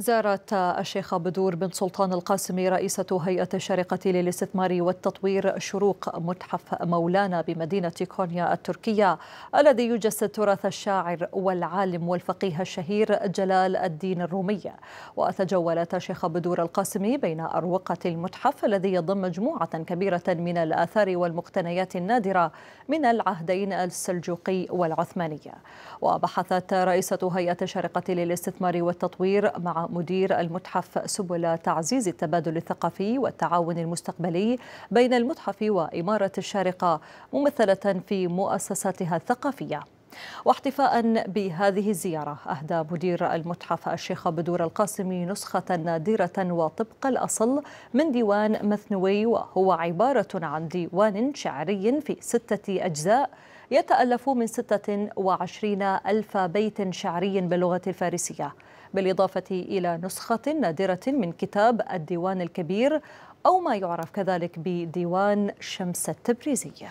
زارت الشيخة بدور بن سلطان القاسمي رئيسة هيئة الشارقة للاستثمار والتطوير شروق متحف مولانا بمدينة كونيا التركية الذي يجسد تراث الشاعر والعالم والفقيه الشهير جلال الدين الرومي وتجولت الشيخة بدور القاسمي بين أروقة المتحف الذي يضم مجموعة كبيرة من الآثار والمقتنيات النادرة من العهدين السلجوقي والعثماني وبحثت رئيسة هيئة الشارقة للاستثمار والتطوير مع مدير المتحف سبل تعزيز التبادل الثقافي والتعاون المستقبلي بين المتحف وإمارة الشارقة ممثلة في مؤسساتها الثقافية واحتفاء بهذه الزيارة أهدى مدير المتحف الشيخ بدور القاسمي نسخة نادرة وطبق الأصل من ديوان مثنوي وهو عبارة عن ديوان شعري في ستة أجزاء يتألف من 26 ألف بيت شعري باللغة الفارسية بالإضافة إلى نسخة نادرة من كتاب الديوان الكبير أو ما يعرف كذلك بديوان شمس التبريزية